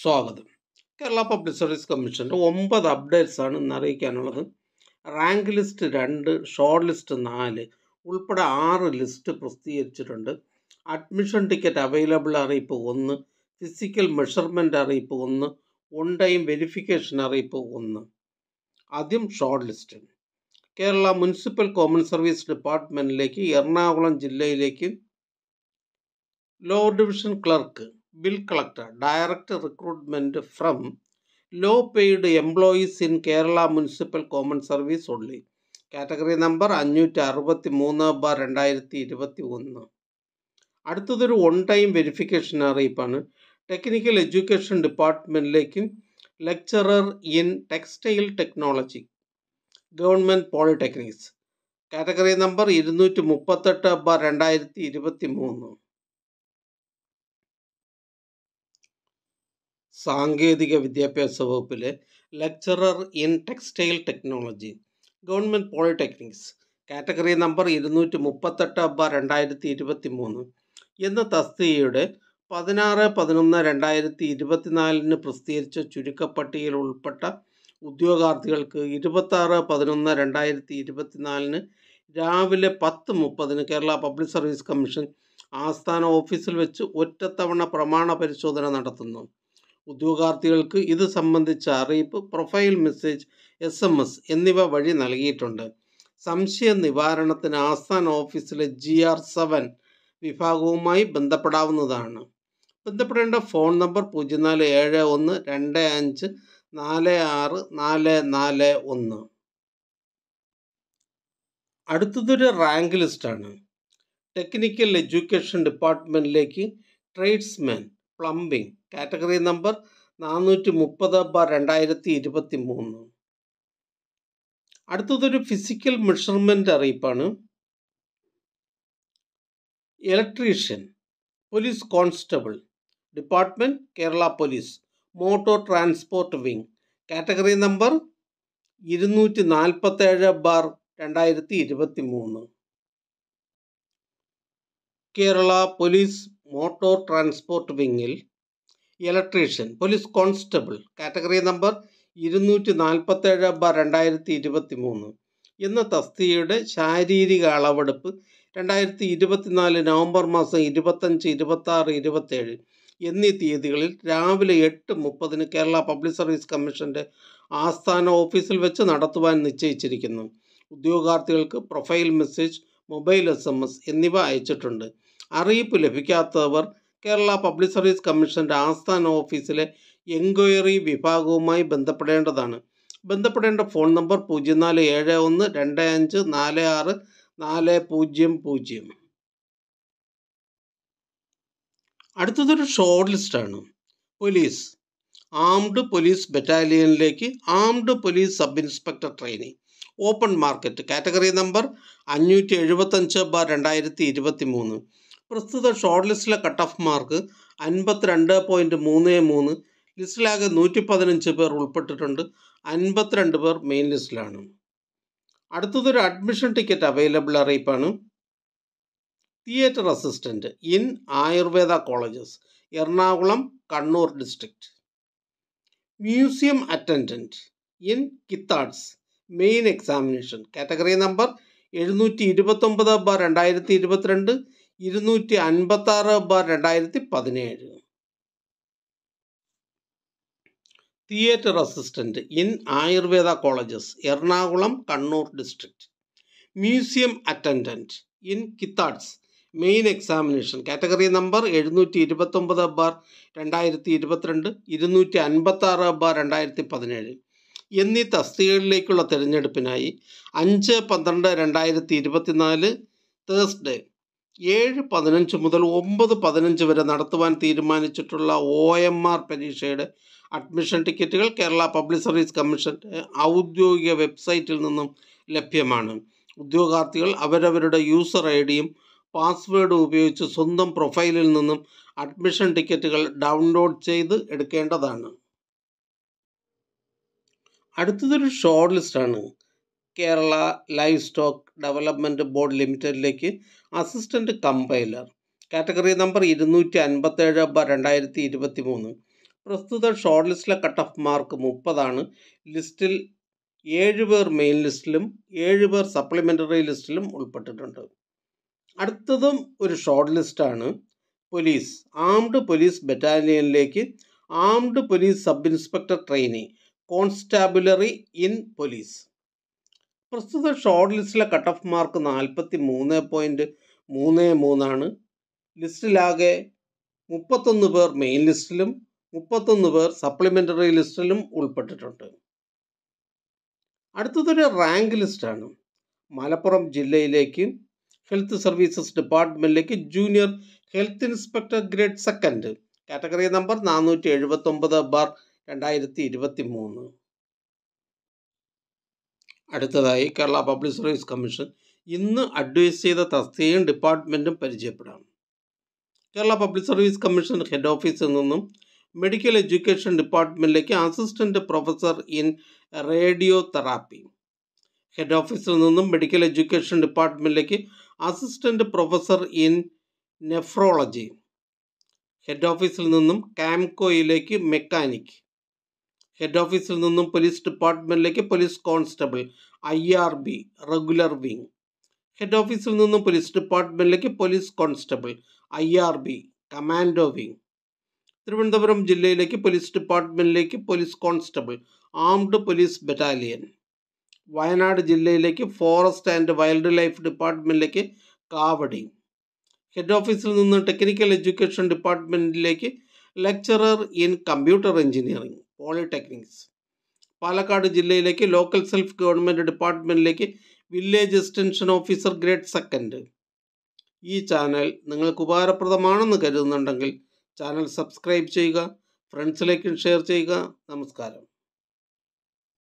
സ്വാഗതം Kerala public service കമ്മീഷൻ്റെ ഒമ്പത് ആണ് ഇന്ന് അറിയിക്കാനുള്ളത് റാങ്ക് ലിസ്റ്റ് രണ്ട് ഷോർട്ട് ലിസ്റ്റ് നാല് ഉൾപ്പെടെ ആറ് ലിസ്റ്റ് പ്രസിദ്ധീകരിച്ചിട്ടുണ്ട് അഡ്മിഷൻ ടിക്കറ്റ് അവൈലബിൾ അറിയിപ്പ് ഒന്ന് ഫിസിക്കൽ മെഷർമെൻ്റ് അറിയിപ്പ് ഒന്ന് ഓൺ ടൈം വെരിഫിക്കേഷൻ അറിയിപ്പ് ഒന്ന് ആദ്യം short list Kerala municipal common service ഡിപ്പാർട്ട്മെൻറ്റിലേക്ക് എറണാകുളം ജില്ലയിലേക്ക് low division clerk bill collector direct recruitment from low paid employees in Kerala municipal common service only category number അഞ്ഞൂറ്റി അറുപത്തി മൂന്ന് ബാർ രണ്ടായിരത്തി ഇരുപത്തി ഒന്ന് അടുത്തതൊരു വൺ ടൈം വെരിഫിക്കേഷൻ അറിയിപ്പാണ് ടെക്നിക്കൽ എഡ്യൂക്കേഷൻ ഡിപ്പാർട്ട്മെൻറ്റിലേക്ക് lecturer in textile technology government polytechnics category number ഇരുന്നൂറ്റി മുപ്പത്തെട്ട് ബാർ രണ്ടായിരത്തി ഇരുപത്തി മൂന്ന് സാങ്കേതിക വിദ്യാഭ്യാസ വകുപ്പിലെ lecturer in textile technology government polytechnics category number ഇരുന്നൂറ്റി മുപ്പത്തെട്ട് അബ്ബ രണ്ടായിരത്തി ഇരുപത്തി മൂന്ന് എന്ന തസ്തികയുടെ പതിനാറ് പതിനൊന്ന് രണ്ടായിരത്തി ഇരുപത്തിനാലിന് പ്രസിദ്ധീകരിച്ച ചുരുക്കപ്പട്ടികയിൽ ഉൾപ്പെട്ട ഉദ്യോഗാർത്ഥികൾക്ക് ഇരുപത്താറ് പതിനൊന്ന് രണ്ടായിരത്തി ഇരുപത്തിനാലിന് രാവിലെ പത്ത് മുപ്പതിന് കേരള പബ്ലിക് സർവീസ് കമ്മീഷൻ ആസ്ഥാന ഓഫീസിൽ വെച്ച് ഒറ്റത്തവണ പ്രമാണ പരിശോധന നടത്തുന്നു ഉദ്യോഗാർത്ഥികൾക്ക് ഇത് സംബന്ധിച്ച അറിയിപ്പ് profile message S M S എന്നിവ വഴി നൽകിയിട്ടുണ്ട് സംശയ നിവാരണത്തിന് ആസ്ഥാന ഓഫീസിലെ ജി ആർ സെവൻ വിഭാഗവുമായി ബന്ധപ്പെടാവുന്നതാണ് ബന്ധപ്പെടേണ്ട ഫോൺ നമ്പർ പൂജ്യം നാല് ഏഴ് ഒന്ന് രണ്ട് അഞ്ച് നാല് ആറ് നാല് നാല് ഒന്ന് അടുത്തതൊരു റാങ്ക് ലിസ്റ്റാണ് ടെക്നിക്കൽ എഡ്യൂക്കേഷൻ ഡിപ്പാർട്ട്മെൻറ്റിലേക്ക് ട്രേഡ്സ്മാൻ പ്ലംബിംഗ് കാറ്റഗറി നമ്പർ നാനൂറ്റി മുപ്പത് ബാർ രണ്ടായിരത്തി ഇരുപത്തി മൂന്ന് അടുത്തതൊരു ഫിസിക്കൽ മെഷർമെൻ്റ് അറിയിപ്പാണ് electrician police constable department Kerala police motor transport wing category number ഇരുന്നൂറ്റി നാൽപ്പത്തേഴ് ബാർ രണ്ടായിരത്തി ഇരുപത്തി മൂന്ന് കേരള പോലീസ് മോട്ടോർ ട്രാൻസ്പോർട്ട് വിങ്ങിൽ electrician police constable category number ഇരുന്നൂറ്റി നാൽപ്പത്തേഴ് ബ രണ്ടായിരത്തി ഇരുപത്തി മൂന്ന് എന്ന തസ്തികയുടെ ശാരീരിക അളവെടുപ്പ് രണ്ടായിരത്തി ഇരുപത്തിനാല് നവംബർ മാസം ഇരുപത്തഞ്ച് ഇരുപത്താറ് ഇരുപത്തേഴ് എന്നീ തീയതികളിൽ രാവിലെ എട്ട് മുപ്പതിന് കേരള പബ്ലിക് സർവീസ് കമ്മീഷൻ്റെ ആസ്ഥാന ഓഫീസിൽ വെച്ച് നടത്തുവാൻ നിശ്ചയിച്ചിരിക്കുന്നു ഉദ്യോഗാർത്ഥികൾക്ക് പ്രൊഫൈൽ മെസ്സേജ് മൊബൈൽ എസ് എന്നിവ അയച്ചിട്ടുണ്ട് അറിയിപ്പ് ലഭിക്കാത്തവർ കേരള പബ്ലിക് സർവീസ് കമ്മീഷൻ്റെ ആസ്ഥാന ഓഫീസിലെ എൻക്വയറി വിഭാഗവുമായി ബന്ധപ്പെടേണ്ടതാണ് ബന്ധപ്പെടേണ്ട ഫോൺ നമ്പർ പൂജ്യം നാല് ഏഴ് ഒന്ന് രണ്ട് അഞ്ച് നാല് ആറ് നാല് പൂജ്യം പൂജ്യം അടുത്തതൊരു ഷോർട്ട് ലിസ്റ്റാണ് പോലീസ് ആംഡ് പോലീസ് ബറ്റാലിയനിലേക്ക് armed police sub inspector training open market category number അഞ്ഞൂറ്റി എഴുപത്തഞ്ച് ബാർ രണ്ടായിരത്തി ഇരുപത്തി മൂന്ന് പ്രസ്തുത ഷോർട്ട് ലിസ്റ്റിലെ കട്ട് ഓഫ് മാർക്ക് അൻപത്തിരണ്ട് പോയിൻറ്റ് മൂന്ന് മൂന്ന് ലിസ്റ്റിലാകെ നൂറ്റി പതിനഞ്ച് പേർ ഉൾപ്പെട്ടിട്ടുണ്ട് അൻപത്തിരണ്ട് പേർ മെയിൻ ലിസ്റ്റിലാണ് അടുത്തതൊരു അഡ്മിഷൻ ടിക്കറ്റ് അവൈലബിൾ അറിയിപ്പാണ് theatre assistant in Ayurveda colleges Ernakulam Kannur district museum attendant in KIRTADS main examination category number എഴുന്നൂറ്റി ഇരുപത്തൊമ്പത് ബാർ രണ്ടായിരത്തി ഇരുപത്തിരണ്ട് ഇരുന്നൂറ്റി അൻപത്തി ആറ് ബാർ രണ്ടായിരത്തി പതിനേഴ് theatre assistant in Ayurveda colleges Ernakulam Kannur district museum attendant in KIRTADS main examination category number എഴുന്നൂറ്റി ഇരുപത്തൊമ്പത് ബാർ രണ്ടായിരത്തി ഇരുപത്തിരണ്ട് ഇരുന്നൂറ്റി അൻപത്തി ആറ് ബാർ രണ്ടായിരത്തി പതിനേഴ് എന്നീ തസ്തികകളിലേക്കുള്ള തിരഞ്ഞെടുപ്പിനായി അഞ്ച് പന്ത്രണ്ട് രണ്ടായിരത്തി ഇരുപത്തിനാല് തേഴ്സ്ഡേ ഏഴ് പതിനഞ്ച് മുതൽ ഒമ്പത് പതിനഞ്ച് വരെ നടത്തുവാൻ തീരുമാനിച്ചിട്ടുള്ള ഒ എം ആർ പരീക്ഷയുടെ അഡ്മിഷൻ ടിക്കറ്റുകൾ കേരള പബ്ലിക് സർവീസ് കമ്മീഷൻ്റെ ഔദ്യോഗിക വെബ്സൈറ്റിൽ നിന്നും ലഭ്യമാണ് ഉദ്യോഗാർത്ഥികൾ അവരവരുടെ യൂസർ ഐ ഡിയും പാസ്വേഡും ഉപയോഗിച്ച് സ്വന്തം പ്രൊഫൈലിൽ നിന്നും അഡ്മിഷൻ ടിക്കറ്റുകൾ ഡൗൺലോഡ് ചെയ്ത് എടുക്കേണ്ടതാണ് അടുത്തതൊരു ഷോർട്ട് ലിസ്റ്റാണ് Kerala livestock development board ലിമിറ്റഡിലേക്ക് അസിസ്റ്റൻറ്റ് കമ്പൈലർ കാറ്റഗറി നമ്പർ ഇരുന്നൂറ്റി അൻപത്തേഴ് ബ രണ്ടായിരത്തി ഇരുപത്തി മൂന്ന് പ്രസ്തുത ഷോർട്ട് ലിസ്റ്റിലെ കട്ട് ഓഫ് മാർക്ക് മുപ്പതാണ് ലിസ്റ്റിൽ ഏഴ് പേർ മെയിൻ ലിസ്റ്റിലും ഏഴ് പേർ സപ്ലിമെൻ്ററി ലിസ്റ്റിലും ഉൾപ്പെട്ടിട്ടുണ്ട് അടുത്തതും ഒരു ഷോർട്ട് ലിസ്റ്റാണ് പോലീസ് ആംഡ് പോലീസ് ബറ്റാലിയനിലേക്ക് armed police sub inspector trainee constabulary in police പ്രസ്തുത ഷോർട്ട് ലിസ്റ്റിലെ കട്ട് ഓഫ് മാർക്ക് നാൽപ്പത്തി മൂന്ന് പോയിൻറ്റ് മൂന്ന് മൂന്നാണ് ലിസ്റ്റിലാകെ മുപ്പത്തൊന്ന് പേർ മെയിൻ ലിസ്റ്റിലും മുപ്പത്തൊന്ന് പേർ സപ്ലിമെൻ്ററി ലിസ്റ്റിലും ഉൾപ്പെട്ടിട്ടുണ്ട് അടുത്തതൊരു റാങ്ക് ലിസ്റ്റാണ് മലപ്പുറം ജില്ലയിലേക്ക് ഹെൽത്ത് സർവീസസ് ഡിപ്പാർട്ട്മെൻറ്റിലേക്ക് junior health inspector grade second category number നാനൂറ്റി എഴുപത്തൊമ്പത് ബാർ രണ്ടായിരത്തി ഇരുപത്തി മൂന്ന് അടുത്തതായി കേരള പബ്ലിക് സർവീസ് കമ്മീഷൻ ഇന്ന് അഡ്വൈസ് ചെയ്ത തസ്തികയും ഡിപ്പാർട്ട്മെൻറ്റും പരിചയപ്പെടാം Kerala public service commission head ഓഫീസിൽ നിന്നും മെഡിക്കൽ എഡ്യൂക്കേഷൻ ഡിപ്പാർട്ട്മെൻറ്റിലേക്ക് assistant professor in radiotherapy head ഓഫീസിൽ നിന്നും മെഡിക്കൽ എഡ്യൂക്കേഷൻ ഡിപ്പാർട്ട്മെൻറ്റിലേക്ക് assistant professor in nephrology head ഓഫീസിൽ നിന്നും കാംകോയിലേക്ക് മെക്കാനിക് ഹെഡ് ഓഫീസിൽ നിന്നും പോലീസ് ഡിപ്പാർട്ട്മെൻറ്റിലേക്ക് police constable I R B regular wing head ഓഫീസിൽ നിന്നും പോലീസ് ഡിപ്പാർട്ട്മെൻറ്റിലേക്ക് police constable I R B commando wing Thiruvananthapuram ജില്ലയിലേക്ക് പോലീസ് ഡിപ്പാർട്ട്മെൻറ്റിലേക്ക് police constable armed police battalion Wayanad ജില്ലയിലേക്ക് ഫോറസ്റ്റ് ആൻഡ് വൈൽഡ് ലൈഫ് ഡിപ്പാർട്ട്മെൻറ്റിലേക്ക് കാവടി ഹെഡ് ഓഫീസിൽ നിന്ന് ടെക്നിക്കൽ എഡ്യൂക്കേഷൻ ഡിപ്പാർട്ട്മെൻറ്റിലേക്ക് lecturer in computer engineering polytechnics Palakkad ജില്ലയിലേക്ക് ലോക്കൽ സെൽഫ് ഗവൺമെൻറ് ഡിപ്പാർട്ട്മെൻറ്റിലേക്ക് village extension officer grade second ഈ ചാനൽ നിങ്ങൾക്ക് ഉപകാരപ്രദമാണെന്ന് കരുതുന്നുണ്ടെങ്കിൽ ചാനൽ സബ്സ്ക്രൈബ് ചെയ്യുക ഫ്രണ്ട്സിലേക്കും ഷെയർ ചെയ്യുക നമസ്കാരം